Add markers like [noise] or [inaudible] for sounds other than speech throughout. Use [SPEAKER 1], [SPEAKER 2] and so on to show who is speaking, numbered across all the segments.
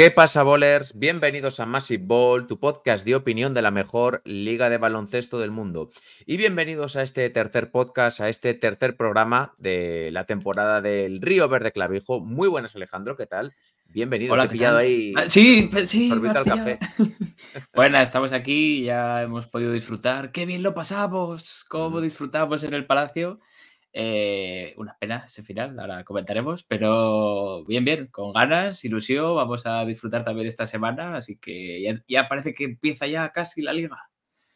[SPEAKER 1] ¿Qué pasa, bowlers? Bienvenidos a Massive Ball, tu podcast de opinión de la mejor liga de baloncesto del mundo. Y bienvenidos a este tercer podcast, a este tercer programa de la temporada del Río Verde Clavijo. Muy buenas, Alejandro, ¿qué tal? Bienvenido. Hola, ¿qué pillado ahí. Ah, sí, sí. Al café. [laughs] bueno estamos
[SPEAKER 2] aquí, ya hemos podido disfrutar. Qué bien lo pasamos, cómo mm. disfrutamos en el palacio. Eh, una pena ese final, ahora comentaremos, pero bien, bien, con ganas, ilusión, vamos a disfrutar también esta semana, así que ya parece que empieza ya
[SPEAKER 1] casi la liga.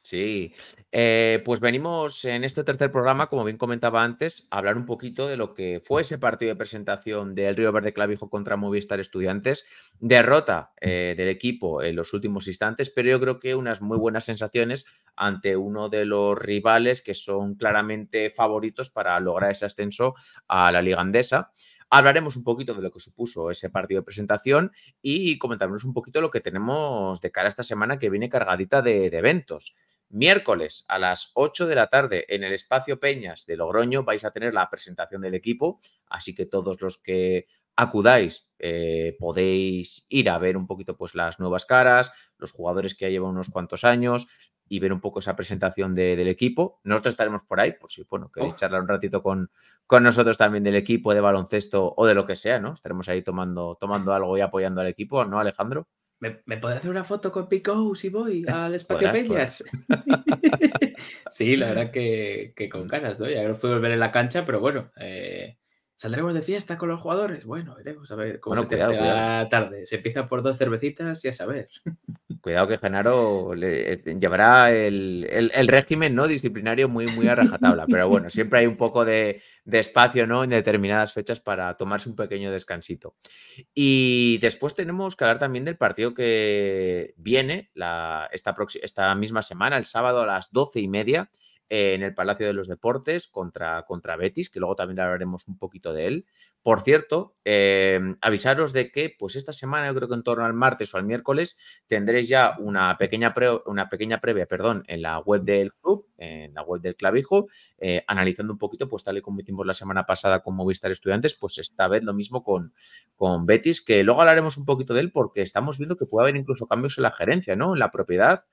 [SPEAKER 1] Sí, eh, pues venimos en este tercer programa, como bien comentaba antes, a hablar un poquito de lo que fue ese partido de presentación del Río Verde Clavijo contra Movistar Estudiantes. Derrota eh, del equipo en los últimos instantes, pero yo creo que unas muy buenas sensaciones ante uno de los rivales que son claramente favoritos para lograr ese ascenso a la Liga Andesa. Hablaremos un poquito de lo que supuso ese partido de presentación y comentaremos un poquito lo que tenemos de cara a esta semana que viene cargadita de eventos miércoles a las 8 de la tarde en el espacio Peñas de Logroño vais a tener la presentación del equipo, así que todos los que acudáis eh, podéis ir a ver un poquito pues las nuevas caras, los jugadores que ya llevan unos cuantos años y ver un poco esa presentación del equipo. Nosotros estaremos por ahí, por si bueno, queréis oh. charlar un ratito con, con nosotros también del equipo de baloncesto o de lo que sea, ¿no? Estaremos ahí tomando, tomando algo y apoyando al equipo, ¿no, Alejandro? ¿Me,
[SPEAKER 2] ¿Me, podré hacer una foto con Pico si voy al [laughs] espacio [laughs]
[SPEAKER 1] [laughs] sí, la verdad que, con ganas, ¿no? Ya no a
[SPEAKER 2] volver en la cancha, pero bueno, eh, ¿Saldremos de fiesta con los jugadores? Bueno, veremos a ver cómo se cuidado, la tarde. Se empieza por dos cervecitas y a saber.
[SPEAKER 1] [laughs] Cuidado que Genaro este, llevará el, régimen ¿no? disciplinario muy, muy a rajatabla. pero bueno, siempre hay un poco de, espacio ¿no? en determinadas fechas para tomarse un pequeño descansito. Y después tenemos que hablar también del partido que viene la, esta, esta misma semana, el sábado a las doce y media en el Palacio de los Deportes contra, contra Betis, que luego también hablaremos un poquito de él. Por cierto, em, avisaros de que pues esta semana, yo creo que en torno al martes o al miércoles, tendréis ya una pequeña, una pequeña previa perdón, en la web del club, en la web del clavijo, eh, analizando un poquito, pues tal y como hicimos la semana pasada con Movistar Estudiantes, pues esta vez lo mismo con, con Betis, que luego hablaremos un poquito de él porque estamos viendo que puede haber incluso cambios en la gerencia, ¿no? En la propiedad,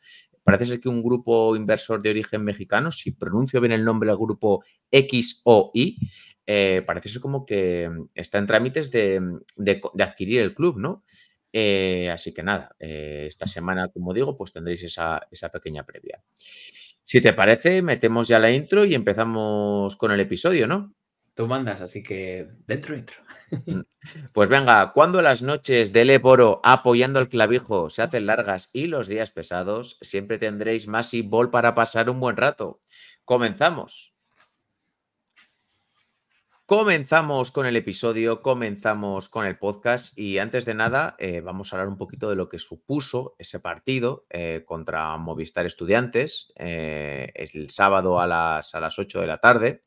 [SPEAKER 1] parece ser que un grupo inversor de origen mexicano, si pronuncio bien el nombre del grupo XOI, eh, parece ser como que mm, está en trámites mm, de, adquirir el club, ¿no? Eh, así que nada, eh, esta semana, como digo, pues tendréis esa, esa pequeña previa. Si te parece, metemos ya la intro y empezamos con el episodio, ¿no? Tú mandas, así que dentro intro. [laughs] Pues venga, cuando las noches del Leporo apoyando el clavijo se hacen largas y los días pesados, siempre tendréis más y bol para pasar un buen rato. Comenzamos. Comenzamos con el episodio, comenzamos con el podcast y antes de nada eh, vamos a hablar un poquito de lo que supuso ese partido eh, contra Movistar Estudiantes eh, el sábado a las, a las 8 de la tarde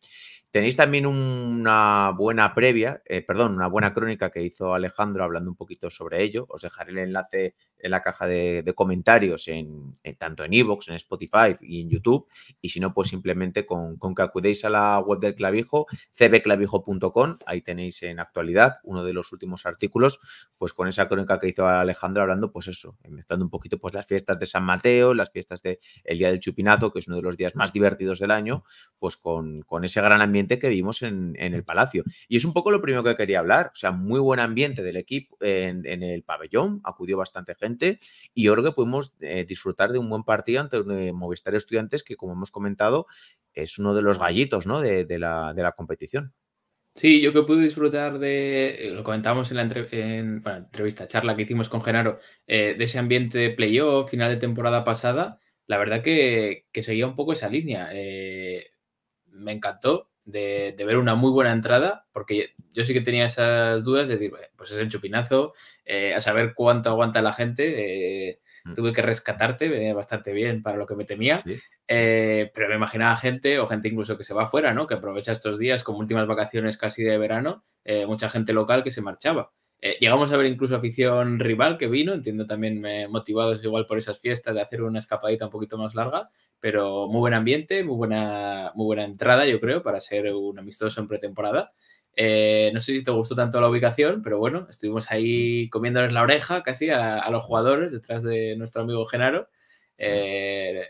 [SPEAKER 1] Tenéis también una buena previa, eh, perdón, una buena crónica que hizo Alejandro hablando un poquito sobre ello. Os dejaré el enlace en la caja de, comentarios, en, tanto en Evox, en Spotify y en YouTube. Y si no, pues simplemente con, que acudéis a la web del clavijo, cbclavijo.com, ahí tenéis en actualidad uno de los últimos artículos, pues con esa crónica que hizo Alejandro hablando, pues eso, eh, mezclando un poquito pues las fiestas de San Mateo, las fiestas del el Día del Chupinazo, que es uno de los días más divertidos del año, pues con, ese gran ambiente que vimos en, el Palacio. Y es un poco lo primero que quería hablar, o sea, muy buen ambiente del equipo en el pabellón, acudió bastante gente y yo creo que pudimos eh, disfrutar de un buen partido ante eh, Movistar Estudiantes que, como hemos comentado, es uno de los gallitos ¿no? de, la, de la competición. Sí, yo que pude disfrutar de, lo comentamos en la
[SPEAKER 2] entrevista, charla que hicimos con Genaro, eh, de ese ambiente de playoff, final de temporada pasada, la verdad que, seguía un poco esa línea. me encantó de, ver una muy buena entrada, porque yo sí que tenía esas dudas de decir, pues es el chupinazo, eh, a saber cuánto aguanta la gente. Eh, mm. Tuve que rescatarte, eh, bastante bien para lo que me temía, pero me imaginaba gente o gente incluso que se va afuera, ¿no? Que aprovecha estos días como últimas vacaciones casi de verano, mucha gente local que se marchaba. Eh, llegamos a ver incluso afición rival que vino, entiendo también motivados igual por esas fiestas de hacer una escapadita un poquito más larga, pero muy buen ambiente, muy buena, muy buena entrada, yo creo, para ser un amistoso en pretemporada. Eh, no sé si te gustó tanto la ubicación, pero bueno, estuvimos ahí comiéndoles la oreja casi a, los jugadores detrás de nuestro amigo Genaro. Eh,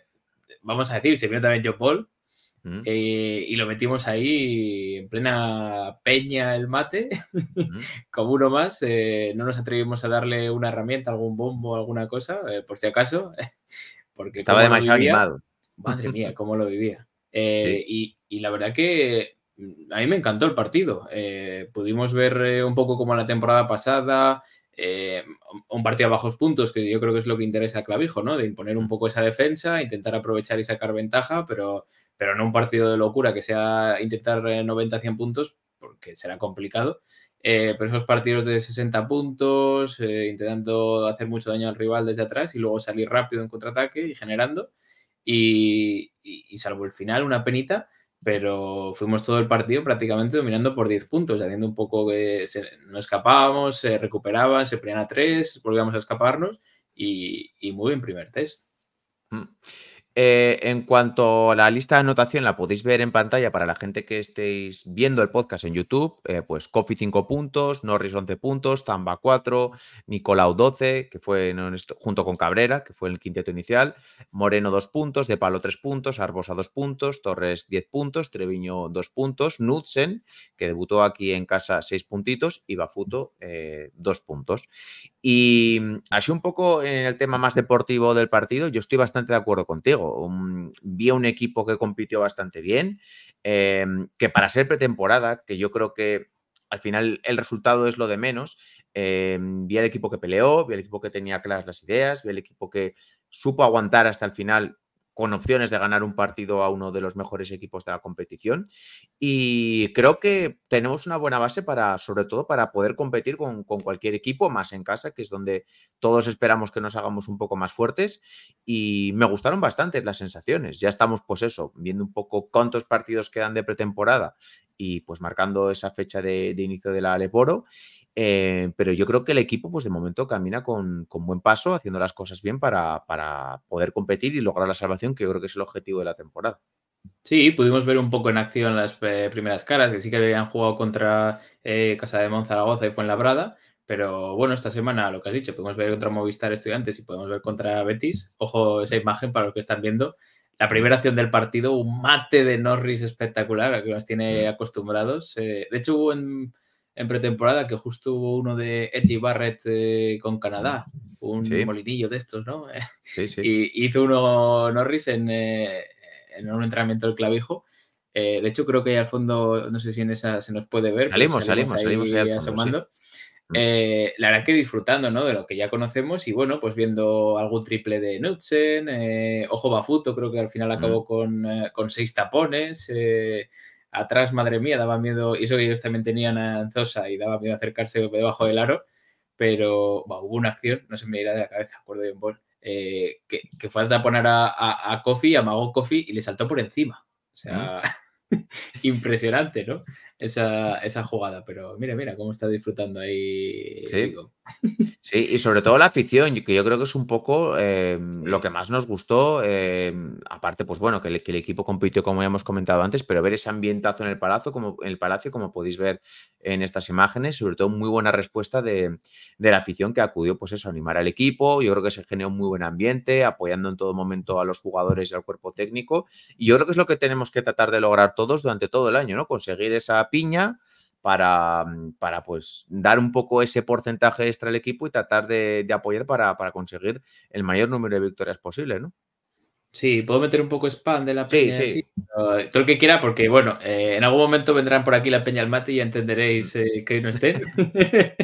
[SPEAKER 2] vamos a decir, se vino también Joe Paul, eh, y lo metimos ahí en plena peña el mate, [laughs] como uno más. Eh, no nos atrevimos a darle una herramienta, algún bombo, alguna cosa, eh, por si acaso. [laughs] Porque Estaba demasiado animado. Madre mía, [laughs] cómo lo vivía. Y, y, la verdad que mm, a mí me encantó el partido. pudimos ver un poco como la temporada pasada, eh, un partido a bajos puntos, que yo creo que es lo que interesa a Clavijo, ¿no? De imponer un mm. poco esa defensa, intentar aprovechar y sacar ventaja, pero, pero no un partido de locura que sea intentar 90-100 eh, puntos, porque será complicado. Eh, pero esos partidos de 60 puntos, intentando hacer mucho daño al rival desde atrás y luego salir rápido en contraataque y generando. y salvo el final, una penita, pero fuimos todo el partido prácticamente dominando por 10 puntos, haciendo un poco que no escapábamos, se recuperaban,
[SPEAKER 1] se ponían a 3, volvíamos a escaparnos y, muy bien primer test. Mm. Eh, en cuanto a la lista de anotación, la podéis ver en pantalla para la gente que estéis viendo el podcast en YouTube. Eh, pues Coffee 5 puntos, Norris 11 puntos, Tamba 4, Nicolau 12, que fue junto con Cabrera, que fue el quinteto inicial, Moreno 2 puntos, De Palo 3 puntos, Arbosa 2 puntos, Torres 10 puntos, Treviño 2 puntos, Nudsen, que debutó aquí en casa 6 puntitos, y Bafuto 2 eh, puntos. Y mm, así un poco en el tema más deportivo del partido, yo estoy bastante de acuerdo contigo. vi un equipo que compitió bastante bien, em, que para ser pretemporada, que yo creo que al final el resultado es lo de menos, em, vi al equipo que peleó, vi al equipo que tenía claras las ideas, vi el equipo que supo aguantar hasta el final con opciones de ganar un partido a uno de los mejores equipos de la competición. Y creo que tenemos una buena base para, sobre todo, para poder competir con, cualquier equipo, más en casa, que es donde todos esperamos que nos hagamos un poco más fuertes. Y me gustaron bastante las sensaciones. Ya estamos, pues eso, viendo un poco cuántos partidos quedan de pretemporada y pues marcando esa fecha de, inicio de la Leporo. Eh, pero yo creo que el equipo, pues de momento, camina con, buen paso, haciendo las cosas bien para, poder competir y lograr la salvación, que yo creo que es el objetivo de la temporada. Sí, pudimos ver un poco en acción las eh,
[SPEAKER 2] primeras caras, que sí que habían jugado contra eh, Casa de Monzaragoza y Fuenlabrada, pero bueno, esta semana, lo que has dicho, podemos ver contra Movistar Estudiantes y podemos ver contra Betis. Ojo esa imagen para los que están viendo, la primera acción del partido, un mate de Norris espectacular, a que nos tiene mm. acostumbrados. Eh, de hecho, hubo en, pretemporada que justo hubo uno de Edgy Barrett eh, con Canadá, un molinillo de estos, ¿no? [laughs] Sí, sí. Y hizo uno Norris en, eh, un entrenamiento del clavijo. de hecho, creo que ahí al fondo, no sé si en esa se nos puede ver. Salimos, salimos, salimos, ahí, Mm. Eh, la verdad que disfrutando ¿no? de lo que ya conocemos y bueno, pues viendo algún triple de Knudsen, eh, Ojo Bafuto, creo que al final mm. acabó eh, con, seis tapones. atrás, madre mía, daba miedo, y eso que ellos también tenían a y daba miedo acercarse debajo del aro, pero hubo una acción, no se me irá de la cabeza, acuerdo que, que, fue a taponar a, a, a Mago amagó Kofi y le saltó por encima. O mm. sea, [laughs] impresionante, ¿no? esa, jugada, pero mira, mira
[SPEAKER 1] cómo está disfrutando
[SPEAKER 2] ahí.
[SPEAKER 1] [laughs] Sí, y sobre todo la afición, que yo creo que es un poco eh, lo que más nos gustó, eh, aparte, pues bueno, que el, equipo compitió como ya hemos comentado antes, pero ver ese ambientazo en el palacio, como, en el palacio, como podéis ver en estas imágenes, sobre todo muy buena respuesta de, la afición que acudió, pues eso, animar al equipo, yo creo que se generó un muy buen ambiente, apoyando en todo momento a los jugadores y al cuerpo técnico, y yo creo que es lo que tenemos que tratar de lograr todos durante todo el año, ¿no? Conseguir esa piña para, para pues, dar un poco ese porcentaje extra al equipo y tratar de, apoyar para, para, conseguir el mayor número de victorias posible, ¿no? Sí, puedo meter un poco spam de la peña. Eh, todo lo que quiera, porque bueno, eh, en algún momento vendrán por aquí la peña al mate y ya entenderéis eh, que no estén. [laughs]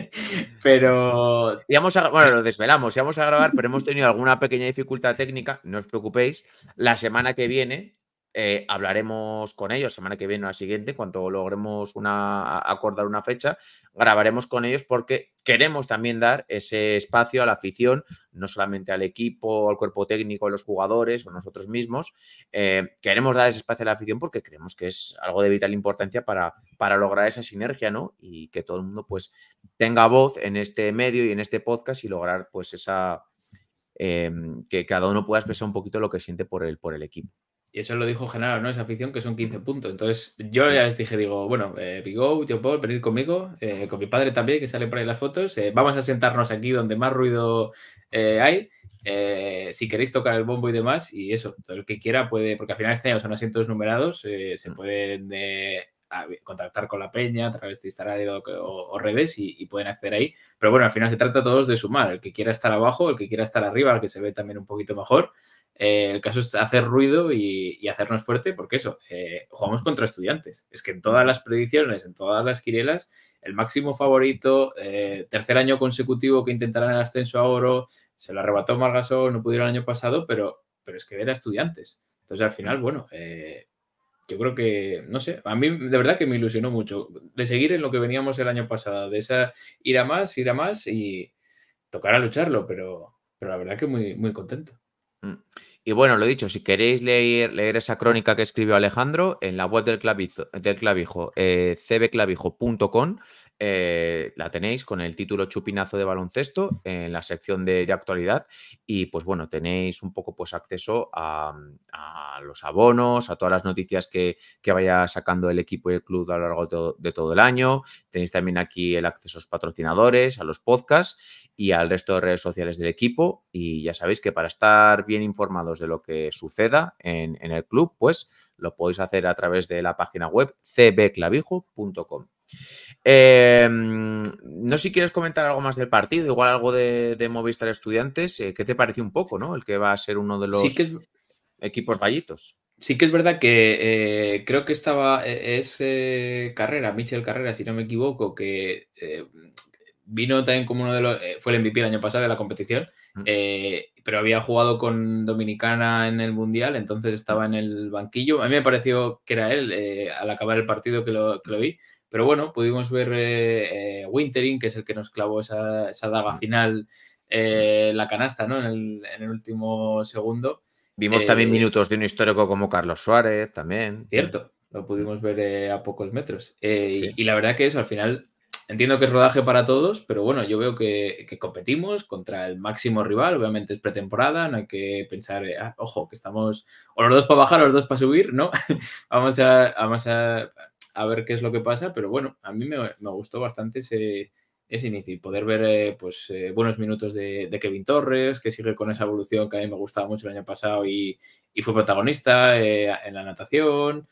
[SPEAKER 1] pero. a, bueno, lo desvelamos, y vamos a grabar, pero hemos tenido alguna pequeña dificultad técnica, no os preocupéis. La semana que viene eh, hablaremos con ellos semana que viene o la siguiente, cuando logremos una, acordar una fecha, grabaremos con ellos porque queremos también dar ese espacio a la afición, no solamente al equipo, al cuerpo técnico, a los jugadores o nosotros mismos. Eh, queremos dar ese espacio a la afición porque creemos que es algo de vital importancia para, lograr esa sinergia, ¿no? Y que todo el mundo pues tenga voz en este medio y en este podcast y lograr pues esa... Em, que cada uno pueda expresar un poquito lo que siente por el, por el equipo.
[SPEAKER 2] Y eso lo dijo general ¿no? Esa afición que son 15 puntos. Entonces, yo ya les dije, digo, bueno, eh, Tio Paul, venir conmigo, eh, con mi padre también, que sale por ahí las fotos. Eh, vamos a sentarnos aquí donde más ruido eh, hay. si queréis tocar el bombo y demás, y eso, todo el que quiera puede, porque al final este año son asientos numerados, se mm. pueden contactar con la peña a través de Instagram o, redes y, pueden acceder ahí. Pero bueno, al final se trata todos de sumar. El que quiera estar abajo, el que quiera estar arriba, el que se ve también un poquito mejor. Eh, el caso es hacer ruido y, hacernos fuerte, porque eso, eh, jugamos contra estudiantes. Es que en todas las predicciones, en todas las quirelas, el máximo favorito, eh, tercer año consecutivo que intentarán el ascenso a oro, se lo arrebató Margasol, no pudieron el año pasado, pero, pero es que era estudiantes. Entonces, al final, bueno, yo creo que, no sé, a mí de verdad que me ilusionó mucho de seguir en lo que veníamos el año pasado, de esa ir a más, ir a más y tocar a lucharlo, pero, pero la verdad que muy, muy contento.
[SPEAKER 1] Mm. Y bueno, lo dicho, si queréis leer, leer esa crónica que escribió Alejandro en la web del, del clavijo, eh, cbclavijo.com, eh, la tenéis con el título Chupinazo de baloncesto en la sección de, actualidad y pues bueno, tenéis un poco pues acceso a, los abonos, a todas las noticias que, que, vaya sacando el equipo y el club a lo largo de todo, el año. Tenéis también aquí el acceso a los patrocinadores, a los podcasts y al resto de redes sociales del equipo y ya sabéis que para estar bien informados de lo que suceda en, en el club, pues lo podéis hacer a través de la página web cbclavijo.com. Em, no sé si quieres comentar algo más del partido, igual algo de, de Movistar Estudiantes. Eh, ¿Qué te pareció un poco, no? El que va a ser uno de los equipos gallitos. Sí que es verdad que eh, creo que estaba e, ese
[SPEAKER 2] Carrera, Michel Carrera, si no me equivoco, que eh, vino también como uno de los. fue el MVP el año pasado de la competición, mm. pero había jugado con Dominicana en el Mundial, entonces estaba en el banquillo. A mí me pareció que era él al acabar el partido que lo, que lo vi pero bueno, pudimos ver eh, eh, Wintering, que es el que nos clavó esa, daga final, eh, la canasta, ¿no? En el, último segundo. Vimos también minutos
[SPEAKER 1] de un histórico como Carlos Suárez, también. Cierto,
[SPEAKER 2] lo pudimos ver a pocos metros. Y, la verdad que eso, al final, entiendo que es rodaje para todos, pero bueno, yo veo que, competimos contra el máximo rival, obviamente es pretemporada, no hay que pensar, ah, ojo, que estamos o los dos para bajar o los dos para subir, ¿no? [laughs] vamos a... Vamos a a ver qué es lo que pasa, pero bueno, a mí me, gustó bastante ese, inicio poder ver eh, pues, eh, buenos minutos de, Kevin Torres, que sigue con esa evolución que a mí me gustaba mucho el año pasado y, fue protagonista eh, en la natación.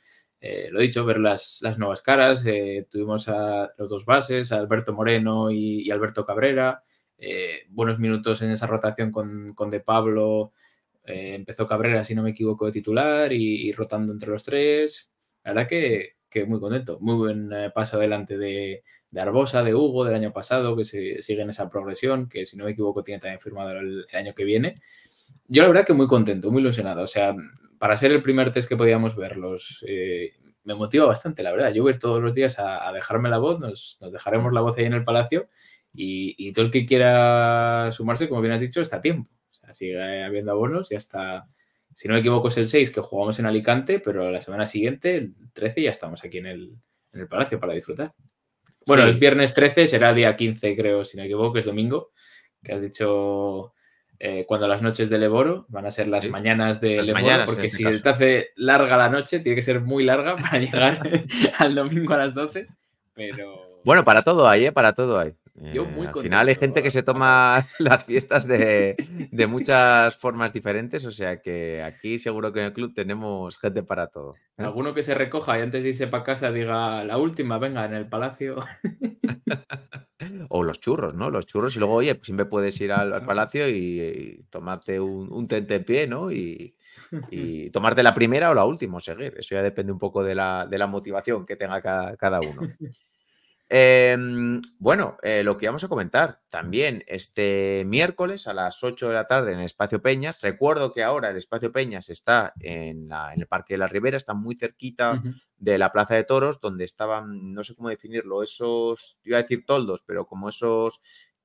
[SPEAKER 2] lo dicho, ver las, las nuevas caras. tuvimos a los dos bases, Alberto Moreno y, Alberto Cabrera. buenos minutos en esa rotación con, De Pablo. empezó Cabrera, si no me equivoco, de titular y rotando entre los tres. La verdad que que muy contento. Muy buen eh, paso adelante de, de, Arbosa, de Hugo, del año pasado, que se, sigue en esa progresión, que si no me equivoco tiene también firmado el, año que viene. Yo la verdad que muy contento, muy ilusionado. O sea, para ser el primer test que podíamos verlos, eh, me motiva bastante, la verdad. Yo voy todos los días a, dejarme la voz, nos, dejaremos la voz ahí en el palacio y, y, todo el que quiera sumarse, como bien has dicho, está a tiempo. O sea, sigue eh, habiendo abonos y hasta si no me equivoco, es el 6 que jugamos en Alicante, pero la semana siguiente, el 13, ya estamos aquí en el, Palacio para disfrutar. Bueno, es viernes 13, será día 15, creo, si no me equivoco, es domingo, que has dicho eh, cuando las noches del Leboro, van a ser las mañanas de Leboro, porque este si te hace larga la noche, tiene que ser muy larga para [laughs] llegar al domingo a las 12, pero...
[SPEAKER 1] Bueno, para todo hay, ¿eh? Para todo hay al final hay gente que se toma [laughs] las fiestas de, muchas formas diferentes, o sea que aquí seguro que en el club tenemos gente para todo.
[SPEAKER 2] ¿eh? Alguno que se recoja y antes de irse para casa diga la
[SPEAKER 1] última, venga, en el palacio. [laughs] o los churros, ¿no? Los churros y luego, oye, siempre puedes ir al, palacio y, tomarte un, en pie, ¿no? Y, tomarte la primera o la última o seguir. Eso ya depende un poco de la, motivación que tenga cada uno. Em, bueno, eh, lo que vamos a comentar también este miércoles a las 8 de la tarde en el Espacio Peñas. Recuerdo que ahora el Espacio Peñas está en, el Parque de la Ribera, está muy cerquita de la Plaza de Toros, donde estaban, no sé cómo definirlo, esos, iba a decir toldos, pero como esos,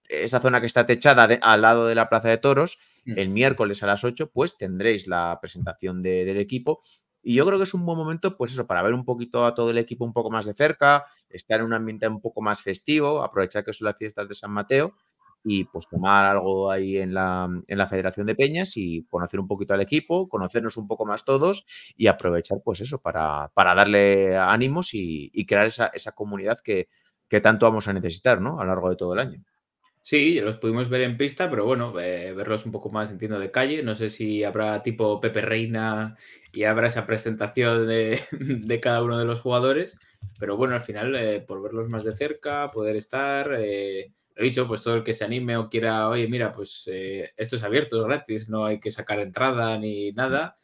[SPEAKER 1] esa zona que está techada al lado de la Plaza de Toros. Mm. El miércoles a las 8, pues tendréis la presentación del equipo y yo creo que es un buen momento, pues eso, para ver un poquito a todo el equipo un poco más de cerca, estar en un ambiente un poco más festivo, aprovechar que son las fiestas de San Mateo y pues tomar algo ahí en la, en la Federación de Peñas y conocer un poquito al equipo, conocernos un poco más todos y aprovechar pues eso para, para darle ánimos y, crear esa, esa comunidad que, que tanto vamos a necesitar ¿no? a lo largo de todo el año. Sí, los
[SPEAKER 2] pudimos ver en pista, pero bueno, eh, verlos un poco más, entiendo, de calle. No sé si habrá tipo Pepe Reina y habrá esa presentación de, [laughs] cada uno de los jugadores. Pero bueno, al final, eh, por verlos más de cerca, poder estar, eh, dicho, pues todo el que se anime o quiera, oye, mira, pues eh, esto es abierto, es gratis, no hay que sacar entrada ni nada,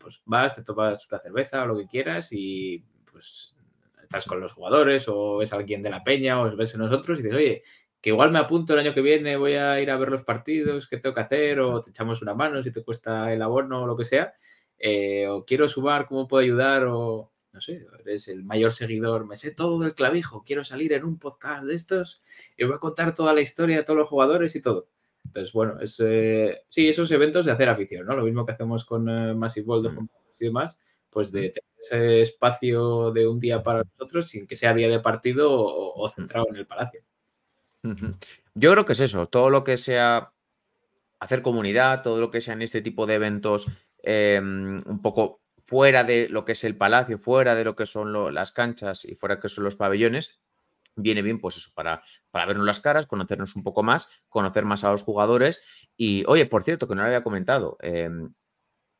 [SPEAKER 2] pues vas, te tomas una cerveza o lo que quieras y pues estás con los jugadores o ves alguien de la peña o ves a nosotros y dices, oye, que igual me apunto el año que viene, voy a ir a ver los partidos, qué tengo que hacer, o te echamos una mano si te cuesta el abono o lo que sea, eh, o quiero sumar, cómo puedo ayudar, o no sé, eres el mayor seguidor, me sé todo del clavijo, quiero salir en un podcast de estos y voy a contar toda la historia de todos los jugadores y todo. Entonces, bueno, es, eh, sí, esos eventos de hacer afición, ¿no? Lo mismo que hacemos con eh, Massive Ball mm. y demás, pues de tener ese espacio de un día para nosotros
[SPEAKER 1] sin que sea día de partido o centrado en el palacio. Yo creo que es eso, todo lo que sea hacer comunidad, todo lo que sea en este tipo de eventos em, un poco fuera de lo que es el palacio, fuera de lo que son las canchas y fuera que son los pabellones, viene bien pues eso, para, para vernos las caras, conocernos un poco más, conocer más a los jugadores y, oye, por cierto, que no lo había comentado, em,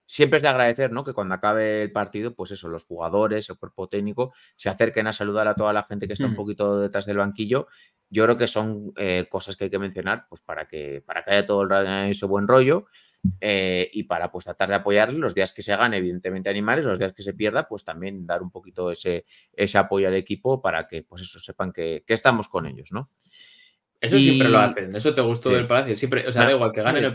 [SPEAKER 1] siempre es de agradecer, ¿no? Que cuando acabe el partido, pues eso, los jugadores, el cuerpo técnico, se acerquen a saludar a toda la gente que está un mm. poquito detrás del banquillo yo creo que son eh, cosas que hay que mencionar pues para que, para que haya todo el, ese buen rollo eh, y para pues tratar de apoyar los días que se hagan evidentemente animales, los días que se pierda pues también dar un poquito ese, ese apoyo al equipo para que pues eso sepan que, estamos con ellos, ¿no? Eso siempre lo hacen, eso te gustó del Palacio, o sea, da igual que gane eh,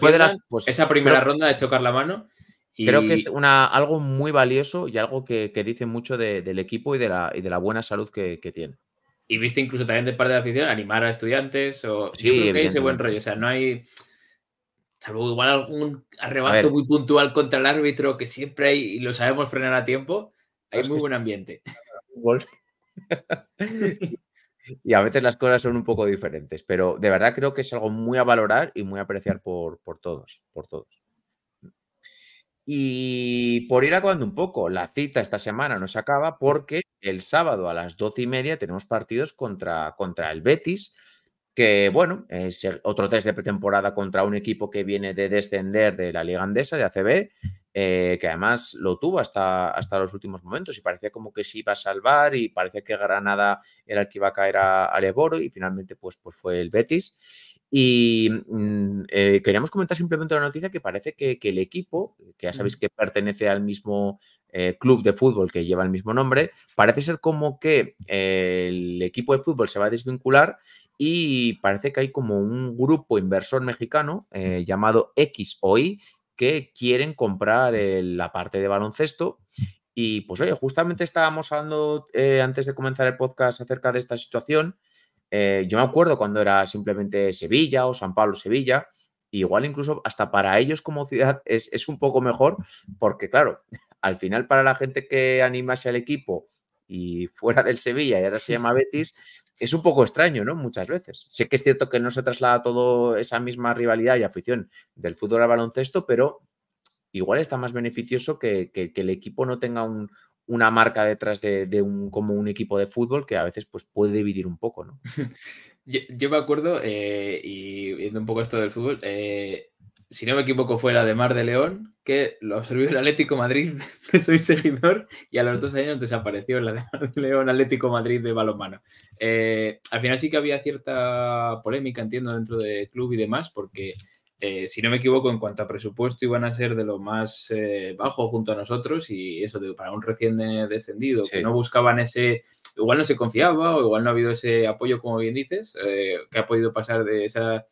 [SPEAKER 1] pues, esa primera ronda de chocar la mano Creo que es una, algo muy valioso y algo que, dice mucho del equipo y de, la, buena salud que, que tiene y viste incluso también de parte de la afición animar a estudiantes o sí, ese buen
[SPEAKER 2] rollo, o sea, no hay salvo igual algún arrebato muy puntual contra el árbitro que siempre hay y lo sabemos frenar a tiempo, hay muy buen ambiente.
[SPEAKER 1] [laughs] y a veces las cosas son un poco diferentes, pero de verdad creo que es algo muy a valorar y muy a apreciar por todos, por todos. Y por ir acabando un poco, la cita esta semana no se acaba porque el sábado a las doce y media tenemos partidos contra, contra el Betis, que bueno, es otro test de pretemporada contra un equipo que viene de descender de la Liga Andesa, de ACB, eh, que además lo tuvo hasta, hasta los últimos momentos y parecía como que se iba a salvar y parece que Granada era el que iba a caer a, al y finalmente pues, pues fue el Betis. Y mm, eh, queríamos comentar simplemente una noticia que parece que, el equipo, que ya sabéis mm. que pertenece al mismo eh, club de fútbol que lleva el mismo nombre, parece ser como que eh, el equipo de fútbol se va a desvincular y parece que hay como un grupo inversor mexicano mm. llamado XOI que quieren comprar la parte de baloncesto y pues oye, justamente estábamos hablando antes de comenzar el podcast acerca de esta situación eh, yo me acuerdo cuando era simplemente Sevilla o San Pablo Sevilla, igual incluso hasta para ellos como ciudad [laughs] es, un poco mejor, porque claro, al final para la gente que animase al equipo y fuera del Sevilla y ahora se llama Betis, es un poco extraño, ¿no? Muchas veces. Sé que es cierto que no se traslada todo esa misma rivalidad y afición del fútbol al baloncesto, pero igual está más beneficioso que, que el equipo no tenga un, una marca detrás de, un, como un equipo de fútbol que a veces pues, puede dividir un poco, ¿no? [laughs]
[SPEAKER 2] Yo, me acuerdo, eh, y viendo un poco esto del fútbol, eh, si no me equivoco, fue la de Mar de León, que lo absorbió el Atlético Madrid, soy [laughs] seguidor, y a los dos años desapareció la de Mar de León, Atlético Madrid de balonmano. Eh, al final sí que había cierta polémica, entiendo, dentro del club y demás, porque eh, si no me equivoco, en cuanto a presupuesto iban a ser de lo más eh, bajo junto a nosotros y eso de, para un recién eh, descendido, que no buscaban ese, igual no se confiaba o igual no ha habido ese apoyo, como bien dices, que ha podido pasar de esa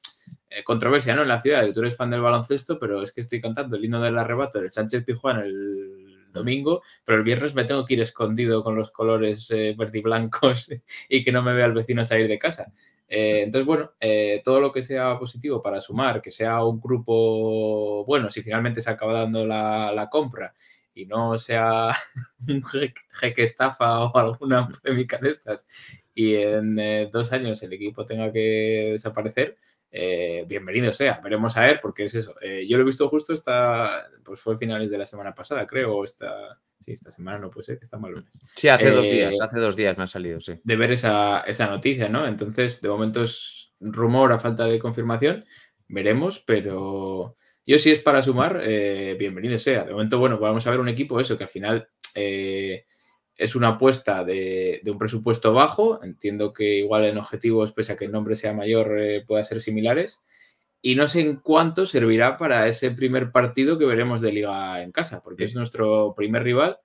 [SPEAKER 2] controversia ¿no? en la ciudad, tú eres fan del baloncesto, pero es que estoy cantando el himno del arrebato del Sánchez Pijuán el domingo, pero el viernes me tengo que ir escondido con los colores verde y blancos [laughs] y que no me vea el vecino salir de casa. Eh, entonces, bueno, eh, todo lo que sea positivo para sumar, que sea un grupo, bueno, si finalmente se acaba dando la, compra y no sea [laughs] un jeque, estafa o alguna polémica de estas y en eh, dos años el equipo tenga que desaparecer, eh, bienvenido sea, veremos a ver, porque es eso. Eh, yo lo he visto justo esta, pues fue finales de la semana pasada, creo, esta, sí, esta semana no puede ser, está mal lunes. Sí, hace dos eh, días, hace
[SPEAKER 1] dos días me ha salido, sí.
[SPEAKER 2] De ver esa, esa noticia, ¿no? Entonces, de momento es rumor a falta de confirmación, veremos, pero yo sí si es para sumar, bienvenido sea. De momento, bueno, vamos a ver un equipo, eso, que al final... Eh, es una apuesta de, un presupuesto bajo, entiendo que igual en objetivos, pese a que el nombre sea mayor, eh, pueda ser similares, y no sé en cuánto servirá para ese primer partido que veremos de liga en casa, porque es nuestro primer rival.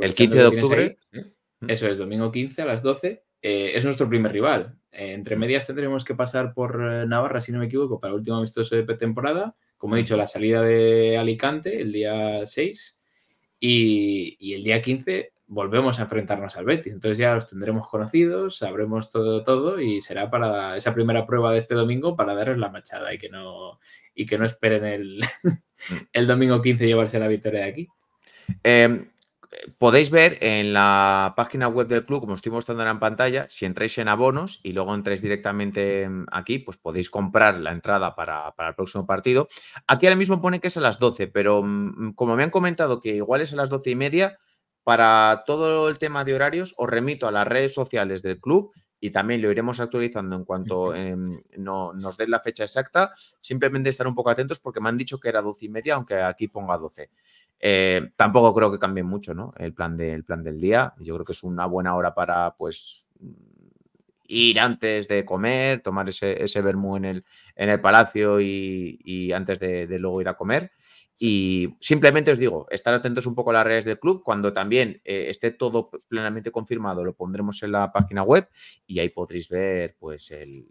[SPEAKER 2] El 15 de octubre. ¿eh? Mm. Eso es, domingo 15 a las 12. Eh, es nuestro primer rival. entre mm. medias tendremos que pasar por Navarra, si no me equivoco, para el último amistoso de temporada. Como he mm. dicho, la salida de Alicante el día 6 y, y el día 15 volvemos a enfrentarnos al Betis. Entonces ya los tendremos conocidos, sabremos todo, todo y será para esa primera prueba de este domingo para daros la machada y que no,
[SPEAKER 1] y que no esperen el, [laughs] domingo 15 llevarse la victoria de aquí. Em, podéis ver en la página web del club, como estoy mostrando en pantalla, si entráis en abonos y luego entráis directamente aquí, pues podéis comprar la entrada para, para el próximo partido. Aquí ahora mismo pone que es a las 12, pero mm, como me han comentado que igual es a las 12 y media, para todo el tema de horarios, os remito a las redes sociales del club y también lo iremos actualizando en cuanto em, no, nos den la fecha exacta. Simplemente estar un poco atentos porque me han dicho que era 12 y media, aunque aquí ponga 12. Eh, tampoco creo que cambie mucho el, plan plan del día. Yo creo que es una buena hora para pues ir antes de comer, tomar ese, ese vermú en el, en el palacio y, antes de, de, luego ir a comer. Y simplemente os digo, estar atentos un poco a las redes del club. Cuando también eh, esté todo plenamente confirmado, lo pondremos en la página web y ahí podréis ver pues, el,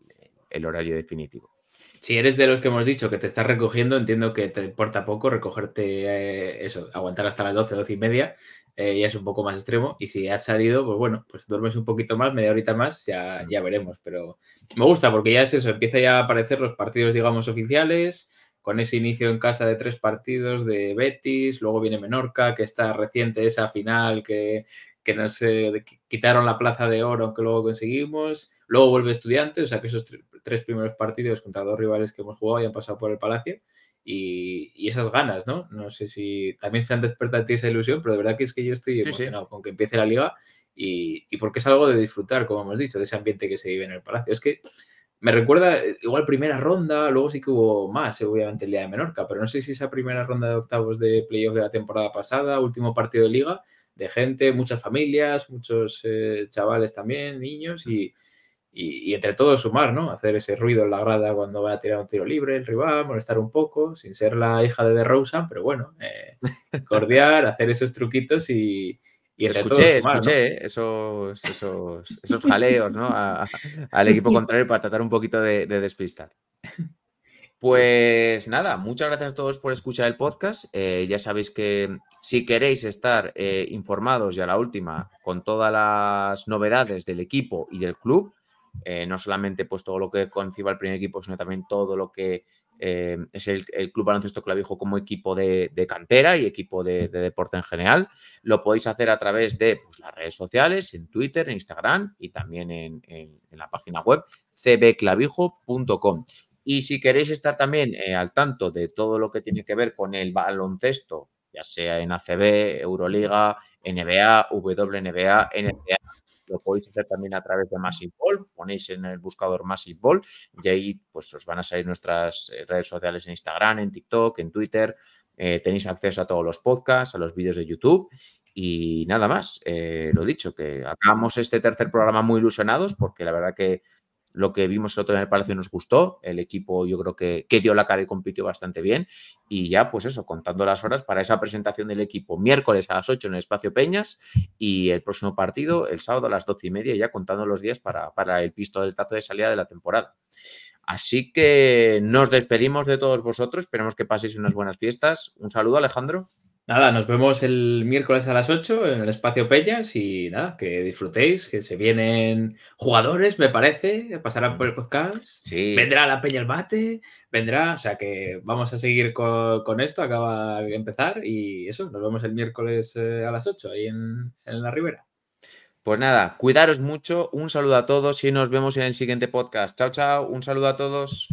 [SPEAKER 1] horario definitivo. Si
[SPEAKER 2] eres de los que hemos dicho que te estás recogiendo, entiendo que te importa poco recogerte, eh, eso, aguantar hasta las 12, 12 y media, eh, ya es un poco más extremo. Y si has salido, pues bueno, pues duermes un poquito más, media horita más, ya, mm. ya veremos. Pero me gusta porque ya es eso, empieza ya a aparecer los partidos, digamos, oficiales, con ese inicio en casa de tres partidos de Betis, luego viene Menorca, que está reciente esa final que, que nos quitaron la plaza de oro, aunque luego conseguimos, luego vuelve Estudiantes, o sea que esos tres primeros partidos contra dos rivales que hemos jugado y han pasado por el Palacio, y, esas ganas, ¿no? No sé si también se han despertado ti esa ilusión, pero de verdad que es que yo estoy emocionado con que empiece la liga y, y, porque es algo de disfrutar, como hemos dicho, de ese ambiente que se vive en el Palacio. Es que me recuerda eh, igual primera ronda, luego sí que hubo más, eh, obviamente el día de Menorca, pero no sé si esa primera ronda de octavos de playoff de la temporada pasada, último partido de liga, de gente, muchas familias, muchos eh, chavales también, niños y, entre todos sumar, ¿no? Hacer ese ruido en la grada cuando va a tirar un tiro libre el rival, molestar un poco, sin ser la hija de Rosa pero bueno, eh, [laughs] cordial, hacer esos truquitos y, escuché, escuché
[SPEAKER 1] esos, esos, jaleos al equipo contrario para tratar un poquito de, despistar. Pues nada, muchas gracias a todos por escuchar el podcast. Eh, ya sabéis que si queréis estar eh, informados y a la última con todas las novedades del equipo y del club, eh, no solamente pues todo lo que conciba el primer equipo, sino también todo lo que eh, es el, Club Baloncesto Clavijo como equipo de, cantera y equipo de, deporte en general. Lo podéis hacer a través de pues, las redes sociales, en Twitter, en Instagram y también en, la página web cbclavijo.com. Y si queréis estar también eh, al tanto de todo lo que tiene que ver con el baloncesto, ya sea en ACB, Euroliga, NBA, WNBA, NBA, lo podéis hacer también a través de Massive ponéis en el buscador Massive y ahí pues os van a salir nuestras eh, redes sociales en Instagram, en TikTok, en Twitter, eh, tenéis acceso a todos los podcasts, a los vídeos de YouTube y nada más. Eh, lo dicho, que acabamos este tercer programa muy ilusionados porque la verdad que lo que vimos el otro en el Palacio nos gustó. El equipo yo creo que, que dio la cara y compitió bastante bien. Y ya, pues eso, contando las horas para esa presentación del equipo miércoles a las 8 en el Espacio Peñas y el próximo partido el sábado a las 12 y media, ya contando los días para, para el pisto del tazo de salida de la temporada. Así que nos despedimos de todos vosotros. Esperemos que paséis unas buenas fiestas. Un saludo, Alejandro. Nada, nos
[SPEAKER 2] vemos el miércoles a las 8 en el espacio Peñas y nada, que disfrutéis, que se vienen jugadores, me parece, pasarán por el podcast. Vendrá la Peña el Bate, vendrá, o sea que vamos a seguir con, esto, acaba de empezar y eso, nos vemos
[SPEAKER 1] el miércoles eh, a las 8 ahí en, en la Ribera. Pues nada, cuidaros mucho, un saludo a todos y nos vemos en el siguiente podcast. Chao, chao, un saludo a todos.